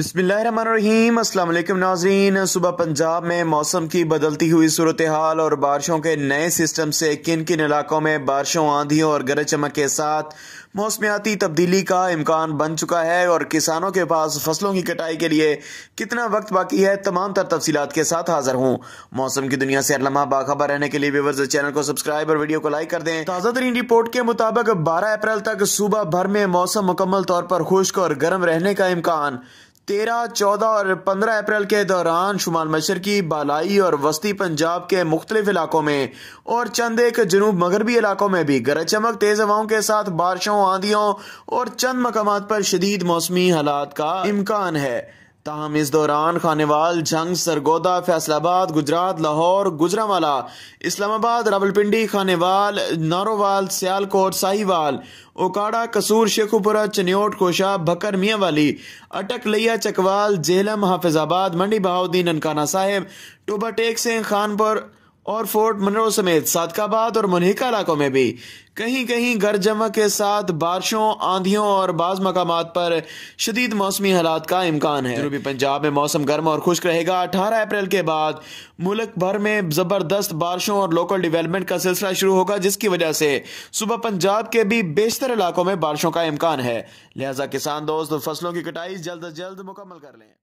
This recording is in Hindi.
अस्सलाम अल्लाम नाजरीन सुबह पंजाब में मौसम की बदलती हुई सूरत हाल और बारिशों के नए सिस्टम से किन किन इलाकों में बारिशों आंधियों और गरज चमक के साथ मौसमियाती तब्दीली का इम्कान बन चुका है और किसानों के पास फसलों की कटाई के लिए कितना वक्त बाकी है तमाम तर तफसी के साथ हाजिर हूँ मौसम की दुनिया से अलमा बाखबर रहने के लिए व्यवर्स चैनल को सब्सक्राइब और वीडियो को लाइक कर दें ताज़ा तरीन रिपोर्ट के मुताबिक बारह अप्रैल तक सुबह भर में मौसम मुकम्मल तौर पर खुश्क और गर्म रहने का इम्कान तेरह चौदह और पंद्रह अप्रैल के दौरान शुमाल मशरकी बालाई और वस्ती पंजाब के मुख्तलिफ इलाकों में और चंद एक जनूब मगरबी इलाकों में भी गरज चमक तेज हवाओं के साथ बारिशों आंधियों और चंद मकाम पर शदीद मौसमी हालात का इम्कान है ताहम इस दौरान खानेवाल जंग सरगोदा फैसलाबाद गुजरात लाहौर गुजरावाला इस्लामाबाद रावलपिंडी खानेवाल नारोवाल सियालकोट साहिवाल ओकाड़ा कसूर शेखुपुरा चन्योट कोशा भकर मियाँवाली अटक लिया चकवाल जेहलम हाफिजाबाद मंडी बहाउद्दीन ननकाना साहिब टोबाटेक सिंह खानपुर और फोर्ट मनरो समेत सादकाबाद और मुनहिका इलाकों में भी कहीं कहीं गरजमक के साथ बारिशों आंधियों और बाज मकाम पर शदीद मौसमी हालात का इम्कान है जनूबी पंजाब में मौसम गर्म और खुश्क रहेगा अठारह अप्रैल के बाद मुल्क भर में ज़बरदस्त बारिशों और लोकल डेवलपमेंट का सिलसिला शुरू होगा जिसकी वजह से सुबह पंजाब के भी बेशतर इलाकों में बारिशों का इम्कान है लिहाजा किसान दोस्त फसलों की कटाई जल्द अज जल्द मुकम्मल कर लें